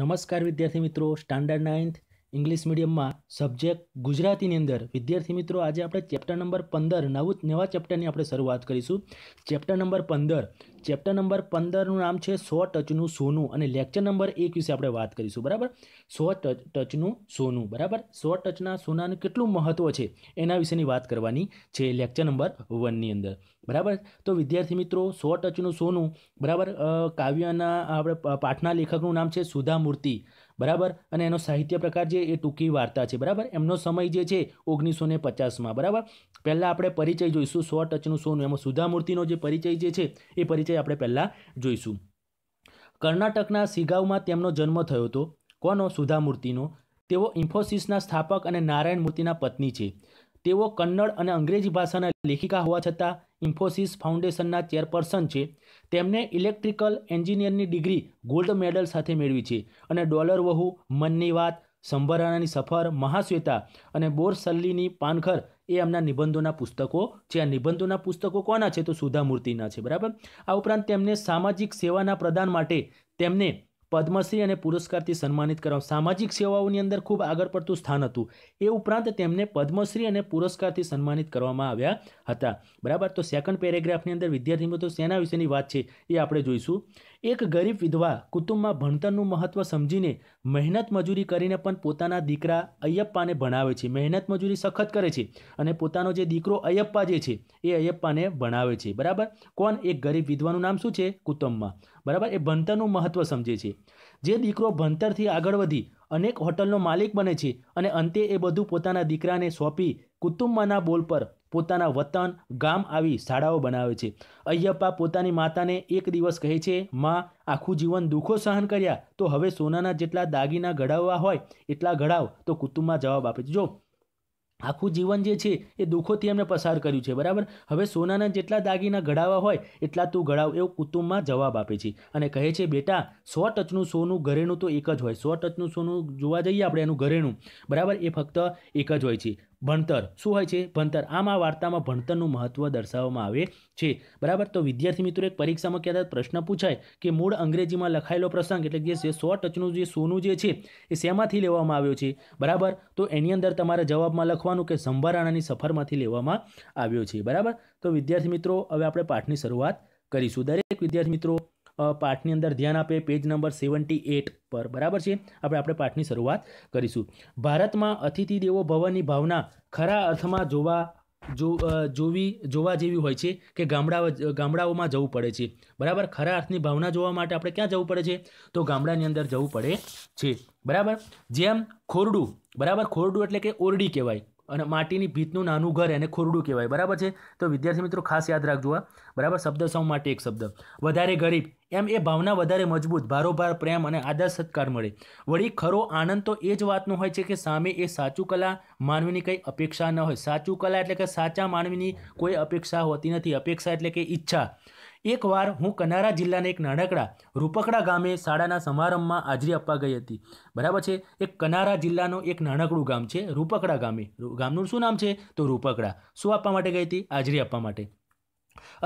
નમસ્કાર વિદ્યાર્થી મિત્રો સ્ટાન્ડર્ડ નાઇન્થ ઇંગ્લિશ મીડિયમમાં સબ્જેક્ટ ગુજરાતીની અંદર વિદ્યાર્થી મિત્રો આજે આપણે ચેપ્ટર નંબર પંદર નવું નવા ચેપ્ટરની આપણે શરૂઆત કરીશું ચેપ્ટર નંબર પંદર ચેપ્ટર નંબર પંદરનું નામ છે સો ટચનું સોનું અને લેક્ચર નંબર એક વિશે આપણે વાત કરીશું બરાબર સો ટચ ટચનું સોનું બરાબર સો ટચના સોનાનું કેટલું મહત્ત્વ છે એના વિશેની વાત કરવાની છે લેક્ચર નંબર વનની અંદર બરાબર તો વિદ્યાર્થી મિત્રો સો ટચનું સોનું બરાબર કાવ્યના આપણે પાઠના લેખકનું નામ છે સુધા મૂર્તિ બરાબર અને એનો સાહિત્ય પ્રકાર છે એ ટૂંકી વાર્તા છે બરાબર એમનો સમય જે છે ઓગણીસો ને પચાસમાં બરાબર પહેલાં આપણે પરિચય જોઈશું સો ટચનું સોનું એમાં સુધામૂર્તિનો જે પરિચય જે છે એ પરિચય આપણે પહેલાં જોઈશું કર્ણાટકના સિગાવમાં તેમનો જન્મ થયો હતો કોનો સુધામૂર્તિનો તેઓ ઇન્ફોસિસના સ્થાપક અને નારાયણ મૂર્તિના પત્ની છે તેઓ કન્નડ અને અંગ્રેજી ભાષાના લેખિકા હોવા છતાં ઇન્ફોસિસ ફાઉન્ડેશનના ચેરપર્સન છે તેમણે ઇલેક્ટ્રિકલ એન્જિનિયરની ડિગ્રી ગોલ્ડ મેડલ સાથે મેળવી છે અને ડોલર વહુ મનની વાત સંભરાણાની સફર મહાશ્વેતા અને બોરસલ્લીની પાનખર એ એમના નિબંધોના પુસ્તકો છે આ નિબંધોના પુસ્તકો કોના છે તો સુધામૂર્તિના છે બરાબર આ ઉપરાંત તેમને સામાજિક સેવાના પ્રદાન માટે તેમને પદ્મશ્રી અને પુરસ્કારથી સન્માનિત કરવા સામાજિક સેવાઓની અંદર ખૂબ આગળ પડતું સ્થાન હતું એ ઉપરાંત તેમને પદ્મશ્રી અને પુરસ્કારથી સન્માનિત કરવામાં આવ્યા હતા બરાબર તો સેકન્ડ પેરેગ્રાફની અંદર વિદ્યાર્થી મિત્રો સેના વિશેની વાત છે એ આપણે જોઈશું એક ગરીબ વિધવા કુટુંબમાં ભણતરનું મહત્ત્વ સમજીને મહેનત મજૂરી કરીને પણ પોતાના દીકરા અયપ્પાને ભણાવે છે મહેનત મજૂરી સખત કરે છે અને પોતાનો જે દીકરો અયપ્પા જે છે એ અયપ્પાને ભણાવે છે બરાબર કોણ એક ગરીબ વિધવાનું નામ શું છે કુટુંબમાં બરાબર એ ભણતરનું મહત્ત્વ સમજે છે જે દીકરો ભણતરથી આગળ વધી અનેક હોટલનો માલિક બને છે અને અંતે એ બધું પોતાના દીકરાને સોંપી કુટુંબમાંના બોલ પર પોતાના વતન ગામ આવી શાળાઓ બનાવે છે અય્યપ્પા પોતાની માતાને એક દિવસ કહે છે મા આખું જીવન દુઃખો સહન કર્યા તો હવે સોનાના જેટલા દાગીના ઘડાવવા હોય એટલા ઘડાવ તો કુટુંબમાં જવાબ આપે છે જો આખું જીવન જે છે એ દુઃખોથી એમને પસાર કર્યું છે બરાબર હવે સોનાના જેટલા દાગીના ઘડાવા હોય એટલા તું ઘડાવ એવો કુટુંબમાં જવાબ આપે છે અને કહે છે બેટા સો ટચનું સોનું ઘરેણું તો એક જ હોય સો ટચનું સોનું જોવા જઈએ આપણે એનું ઘરેણું બરાબર એ ફક્ત એક જ હોય છે ભણતર શું હોય છે ભણતર આમ આ વાર્તામાં ભણતરનું મહત્ત્વ દર્શાવવામાં આવે છે બરાબર તો વિદ્યાર્થી મિત્રો એક પરીક્ષામાં કદાચ પ્રશ્ન પૂછાય કે મૂળ અંગ્રેજીમાં લખાયેલો પ્રસંગ એટલે કે જે સો ટચનું જે સોનું જે છે એ શેમાંથી લેવામાં આવ્યો છે બરાબર તો એની અંદર તમારે જવાબમાં લખવાનું કે સંભારાણાની સફરમાંથી લેવામાં આવ્યો છે બરાબર તો વિદ્યાર્થી મિત્રો હવે આપણે પાઠની શરૂઆત કરીશું દરેક વિદ્યાર્થી મિત્રો પાઠની અંદર ધ્યાન આપે પેજ નંબર સેવન્ટી એટ પર બરાબર છે આપણે આપણે પાઠની શરૂઆત કરીશું ભારતમાં અતિથિ દેવો ભવનની ભાવના ખરા અર્થમાં જોવા જો જોવી જોવા જેવી હોય છે કે ગામડા ગામડાઓમાં જવું પડે છે બરાબર ખરા અર્થની ભાવના જોવા માટે આપણે ક્યાં જવું પડે છે તો ગામડાની અંદર જવું પડે છે બરાબર જેમ ખોરડું બરાબર ખોરડું એટલે કે ઓરડી કહેવાય અને માટીની ભીતનું નાનું ઘર એને ખોરડું કહેવાય બરાબર છે તો વિદ્યાર્થી મિત્રો ખાસ યાદ રાખજો આ બરાબર શબ્દ સૌ માટે એક શબ્દ વધારે ગરીબ એમ એ ભાવના વધારે મજબૂત ભારોભાર પ્રેમ અને આદર સત્કાર મળે વળી ખરો આનંદ તો એ જ વાતનો હોય છે કે સામે એ સાચું કલા માનવીની કંઈ અપેક્ષા ન હોય સાચું કલા એટલે કે સાચા માનવીની કોઈ અપેક્ષા હોતી નથી અપેક્ષા એટલે કે ઈચ્છા એકવાર હું કનારા જિલ્લાના એક નાનકડા રૂપકડા ગામે શાળાના સમારંભમાં હાજરી આપવા ગઈ હતી બરાબર છે એક કનારા જિલ્લાનો એક નાનકડું ગામ છે રૂપકડા ગામે ગામનું શું નામ છે તો રૂપકડા શું આપવા માટે ગઈ હતી હાજરી આપવા માટે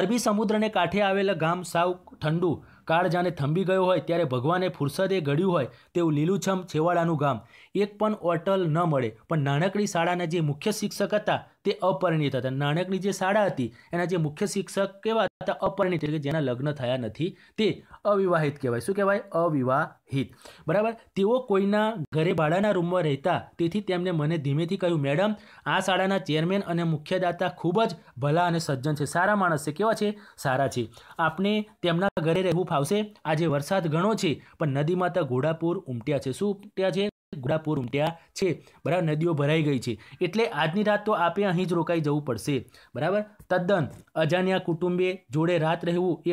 અરબી સમુદ્રને કાંઠે આવેલા ગામ સાવ ઠંડુ કાળ જાણે થંભી ગયો હોય ત્યારે ભગવાને ફુરસદે ઘડ્યું હોય તેવું લીલુંછમ છેવાડાનું ગામ એક પણ ઓટલ ન મળે પણ નાનકડી શાળાના જે મુખ્ય શિક્ષક હતા તે અપરિણિત હતા નાનકડી જે શાળા હતી એના જે મુખ્ય શિક્ષક કેવા હતા અપરિણિત એટલે કે જેના લગ્ન થયા નથી તે અવિવાહિત કહેવાય શું કહેવાય અવિવાહિત બરાબર તેઓ કોઈના ઘરે ભાડાના રૂમમાં રહેતા તેથી તેમણે મને ધીમેથી કહ્યું મેડમ આ શાળાના ચેરમેન અને મુખ્યદાતા ખૂબ જ ભલા અને સજ્જન છે સારા માણસ છે કેવા છે સારા છે આપણે તેમના ઘરે રહેવું ફાવશે આજે વરસાદ ઘણો છે પણ નદીમાં તો ઘોડાપુર ઉમટ્યા છે શું ઉમટ્યા છે ગુડાપુર ઉમટ્યા છે બરાબર નદીઓ ભરાઈ ગઈ છે એટલે આજની રાત તો આપે અહીં જ રોકાઈ જવું પડશે બરાબર તદ્દન અજાણ્યા કુટુંબે જોડે રાત રહેવું એ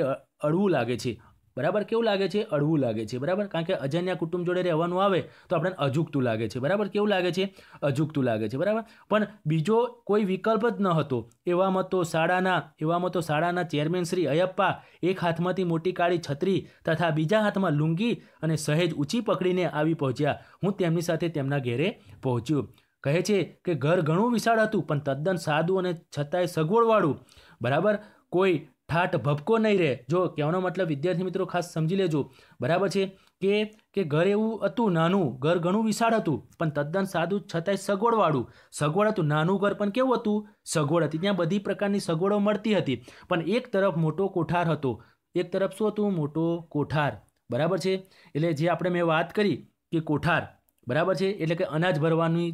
અડવું લાગે છે બરાબર કેવું લાગે છે અડવું લાગે છે બરાબર કારણ કે અજન્યા કુટુંબ જોડે રહેવાનું આવે તો આપણને અજુકતું લાગે છે બરાબર કેવું લાગે છે અજુકતું લાગે છે બરાબર પણ બીજો કોઈ વિકલ્પ જ ન હતો એવામાં તો શાળાના એવામાં તો શાળાના ચેરમેન શ્રી અયપ્પા એક હાથમાંથી મોટી કાળી છત્રી તથા બીજા હાથમાં લુંગી અને સહેજ ઊંચી પકડીને આવી પહોંચ્યા હું તેમની સાથે તેમના ઘેરે પહોંચ્યું કહે છે કે ઘર ઘણું વિશાળ હતું પણ તદ્દન સાદું અને છતાંય સગવડવાળું બરાબર કોઈ ઠાઠ ભપકો નહીં રહે જો કહેવાનો મતલબ વિદ્યાર્થી મિત્રો ખાસ સમજી લેજો બરાબર છે કે કે ઘર એવું હતું નાનું ઘર ઘણું વિશાળ હતું પણ તદ્દન સાદું છતાંય સગવડવાળું સગવડ હતું નાનું ઘર પણ કેવું હતું સગવડ હતી ત્યાં બધી પ્રકારની સગવડો મળતી હતી પણ એક તરફ મોટો કોઠાર હતો એક તરફ શું હતું મોટો કોઠાર બરાબર છે એટલે જે આપણે મેં વાત કરી કે કોઠાર બરાબર છે એટલે કે અનાજ ભરવાની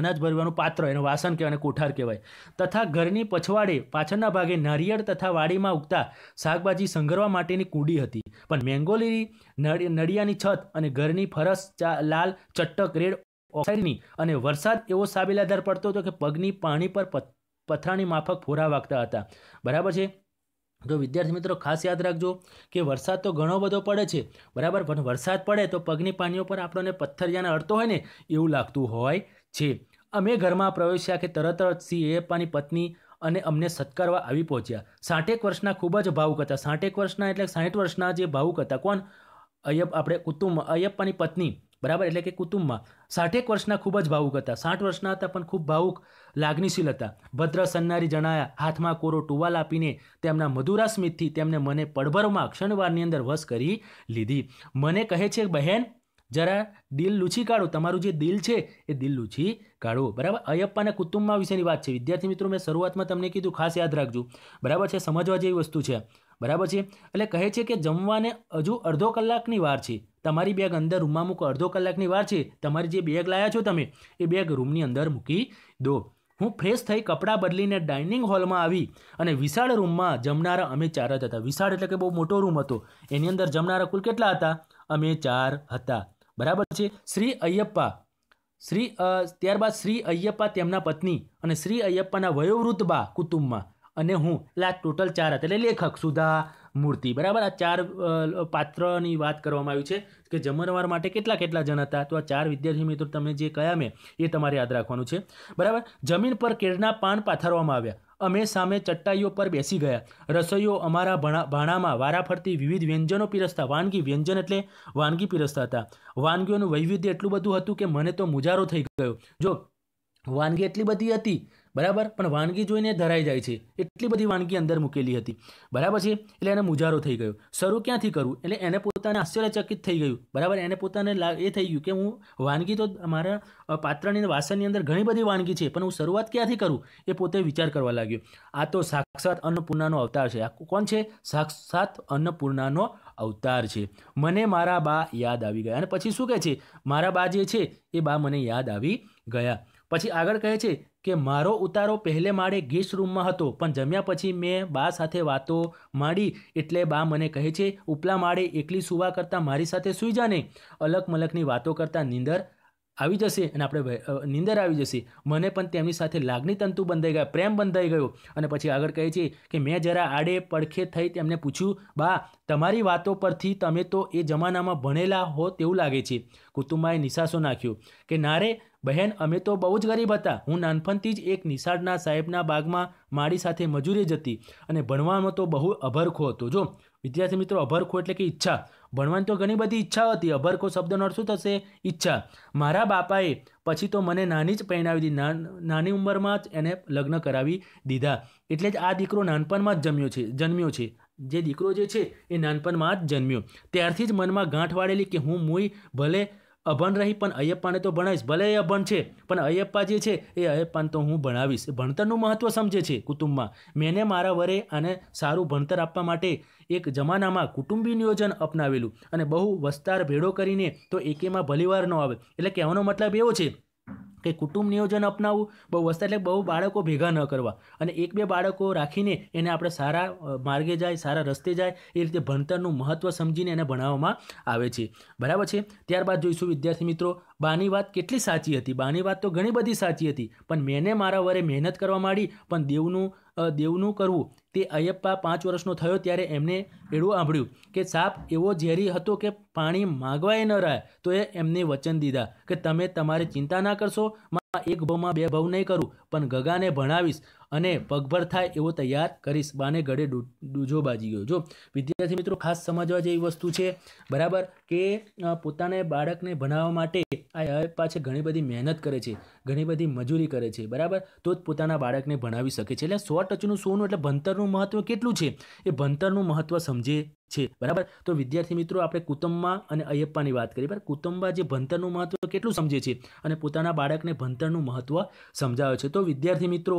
અનાજ ભરવાનું પાત્ર એનું વાસણ કહેવાય કોઠાર કહેવાય તથા ઘરની પછવાડે પાછળના ભાગે નારિયેળ તથા વાડીમાં ઉગતા શાકભાજી સંઘરવા માટેની કુંડી હતી પણ મેંગોલીની નડિયાની છત અને ઘરની ફરસ લાલ ચટ્ટક રેડ ઓક્સાઇડની અને વરસાદ એવો સાબેલાધાર પડતો હતો કે પગની પાણી પર પથરાની માફક ફોરા વાગતા હતા બરાબર છે તો વિદ્યાર્થી મિત્રો ખાસ યાદ રાખજો કે વરસાદ તો ઘણો બધો પડે છે બરાબર પણ વરસાદ પડે તો પગની પાણીઓ પર આપણને પથ્થરિયાને અડતો હોય ને એવું લાગતું હોય છે અમે ઘરમાં પ્રવેશ્યા કે તરત જ સિંહપાની પત્ની અને અમને સત્કારવા આવી પહોંચ્યા સાઠેક વર્ષના ખૂબ જ ભાવુક હતા સાઠેક વર્ષના એટલે સાઠ વર્ષના જે ભાવુક હતા કોણ અયપ આપણે કુતુંબ અય્યપ્પાની પત્ની બરાબર એટલે કે કુટુંબમાં સાઠેક વર્ષના ખૂબ જ ભાવુક હતા સાઠ વર્ષના હતા પણ ખૂબ ભાવુક લાગણીશીલ હતા ભદ્ર સન્નારી જણાયા હાથમાં કોરો ટુવાલ આપીને તેમના મધુરા સ્મિતથી તેમણે મને પડભરમાં ક્ષણવારની અંદર વશ કરી લીધી મને કહે છે બહેન જરા દિલ લૂછી કાઢો તમારું જે દિલ છે એ દિલ લૂછી કાઢો બરાબર અયપ્પા કુટુંબમાં વિશેની વાત છે વિદ્યાર્થી મિત્રો મેં શરૂઆતમાં તમને કીધું ખાસ યાદ રાખજો બરાબર છે સમજવા જેવી વસ્તુ છે બરાબર છે એટલે કહે છે કે જમવાને હજુ અડધો કલાકની વાર છે તમારી બેગ અંદર રૂમમાં મૂકો અડધો કલાકની વાર છે તમારી જે બેગ લાયા છો તમે એ બેગ રૂમની અંદર મૂકી દો હું ફ્રેશ થઈ કપડાં બદલીને ડાઇનિંગ હોલમાં આવી અને વિશાળ રૂમમાં જમનારા અમે ચાર જ હતા વિશાળ એટલે કે બહુ મોટો રૂમ હતો એની અંદર જમનારા કુલ કેટલા હતા અમે ચાર હતા બરાબર છે શ્રી અયપ્પા શ્રી ત્યારબાદ શ્રી અયપ્પા તેમના પત્ની અને શ્રી અયપ્પાના વયોવૃદ્ધ બા કુટુંબમાં અને હું એટલે આ ટોટલ ચાર હતા એટલે લેખક સુધા મૂર્તિ બરાબર આ ચાર પાત્રની વાત કરવામાં આવી છે કે જમણવાર માટે કેટલા કેટલા જણ હતા તો આ ચાર વિદ્યાર્થી મિત્રો તમે જે કયા મેં એ તમારે યાદ રાખવાનું છે બરાબર જમીન પર કેળના પાન પાથરવામાં આવ્યા અમે સામે ચટ્ટાઈઓ પર બેસી ગયા રસોઈઓ અમારા ભણા ભાણામાં ફરતી વિવિધ વ્યંજનો પીરસતા વાનગી વ્યંજન એટલે વાનગી પીરસતા હતા વાનગીઓનું વૈવિધ્ય એટલું બધું હતું કે મને તો મુજારો થઈ ગયો જો વાનગી એટલી બધી હતી બરાબર પણ વાનગી જોઈને ધરાઈ જાય છે એટલી બધી વાનગી અંદર મૂકેલી હતી બરાબર છે એટલે એને મુજારો થઈ ગયો શરૂ ક્યાંથી કરું એટલે એને પોતાને આશ્ચર્યચકિત થઈ ગયું બરાબર એને પોતાને એ થઈ ગયું કે હું વાનગી તો મારા પાત્રની વાસણની અંદર ઘણી બધી વાનગી છે પણ હું શરૂઆત ક્યાંથી કરું એ પોતે વિચાર કરવા લાગ્યો આ તો સાક્ષાત અન્નપૂર્ણાનો અવતાર છે આ કોણ છે સાક્ષાત અન્નપૂર્ણાનો અવતાર છે મને મારા બા યાદ આવી ગયા અને પછી શું કહે છે મારા બા જે છે એ બા મને યાદ આવી ગયા પછી આગળ કહે છે કે મારો ઉતારો પહેલે માળે ગેસ્ટ રૂમમાં હતો પણ જમ્યા પછી મેં બા સાથે વાતો માંડી એટલે બા મને કહે છે ઉપલા માળે એકલી સુવા કરતાં મારી સાથે સૂઈ જાને અલગ મલકની વાતો કરતાં નીંદર આવી જશે અને આપણે નીંદર આવી જશે મને પણ તેમની સાથે લાગણી તંતુ બંધાઈ ગયા પ્રેમ બંધાઈ ગયો અને પછી આગળ કહે છે કે મેં જરા આડે પડખે થઈ તેમને પૂછ્યું બા તમારી વાતો પરથી તમે તો એ જમાનામાં ભણેલા હો તેવું લાગે છે કુતુમાએ નિશાસો નાખ્યો કે નારે બહેન અમે તો બહુ જ ગરીબ હતા હું નાનપણથી જ એક નિશાળના સાહેબના બાગમાં મારી સાથે મજૂરી હતી અને ભણવામાં તો બહુ અભરખો હતો જો વિદ્યાર્થી મિત્રો અભરખો એટલે કે ઈચ્છા ભણવાની તો ઘણી બધી ઈચ્છા હતી અભરખો શબ્દનો અર્થ શું થશે ઈચ્છા મારા બાપાએ પછી તો મને નાની જ પહેણાવી દીધી નાની ઉંમરમાં જ એને લગ્ન કરાવી દીધા એટલે જ આ દીકરો નાનપણમાં જ જમ્યો છે જન્મ્યો છે જે દીકરો જે છે એ નાનપણમાં જ જન્મ્યો ત્યારથી જ મનમાં ગાંઠ વાળેલી કે હું મુઈ ભલે અભણ રહી પણ અયપ્પાને તો ભણાવીશ ભલે એ અભણ છે પણ અયપ્પા જે છે એ અયપ્પાને તો હું ભણાવીશ ભણતરનું મહત્ત્વ સમજે છે કુટુંબમાં મેને મારા વરે આને સારું ભણતર આપવા માટે એક જમાનામાં કુટુંબી નિયોજન અપનાવેલું અને બહુ વસ્તાર ભેળો કરીને તો એકેમાં ભલીવાર ન આવે એટલે કહેવાનો મતલબ એવો છે કે કુટુંબ નિયોજન અપનાવવું બહુ વસ્તુ એટલે બહુ બાળકો ભેગા ન કરવા અને એક બે બાળકો રાખીને એને આપણે સારા માર્ગે જાય સારા રસ્તે જાય એ રીતે ભણતરનું મહત્ત્વ સમજીને એને ભણાવવામાં આવે છે બરાબર છે ત્યારબાદ જોઈશું વિદ્યાર્થી મિત્રો બાની વાત કેટલી સાચી હતી બાની વાત તો ઘણી બધી સાચી હતી પણ મેને મારા વરે મહેનત કરવા માંડી પણ દેવનું દેવનું કરવું તે અયપ્પા પાંચ વર્ષનો થયો ત્યારે એમને એડું આંભળ્યું કે સાપ એવો ઝેરી હતો કે પાણી માગવાય ન રહે તો એ એમને વચન દીધા કે તમે તમારે ચિંતા ના કરશો માં એક ભાવમાં બે ભાવ નહીં કરું પણ ગગાને ભણાવીશ અને પગભર થાય એવો તૈયાર કરીશ બાને ગળે ડૂજો બાજી ગયો જો વિદ્યાર્થી મિત્રો ખાસ સમજવા જેવી વસ્તુ છે બરાબર કે પોતાને બાળકને ભણાવવા માટે આ પાછે ઘણી બધી મહેનત કરે છે ઘણી બધી મજૂરી કરે છે બરાબર તો જ પોતાના બાળકને ભણાવી શકે છે એટલે સો ટચનું સોનું એટલે ભણતરનું મહત્ત્વ કેટલું છે એ ભણતરનું મહત્ત્વ સમજે છે બરાબર તો વિદ્યાર્થી મિત્રો આપણે કુટુંબમાં અને અયપ્પાની વાત કરીએ બરાબર કુટુંબા જે ભણતરનું મહત્ત્વ કેટલું સમજે છે અને પોતાના બાળકને ભણતરનું મહત્ત્વ સમજાવે છે તો વિદ્યાર્થી મિત્રો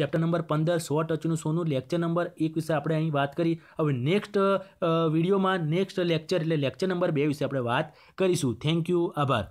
ચેપ્ટર નંબર પંદર સો ટચનું સોનું લેક્ચર નંબર એક વિશે આપણે અહીં વાત કરી હવે નેક્સ્ટ વિડીયોમાં નેક્સ્ટ લેક્ચર એટલે લેક્ચર નંબર બે વિશે આપણે વાત કરીશું થેન્ક યુ આભાર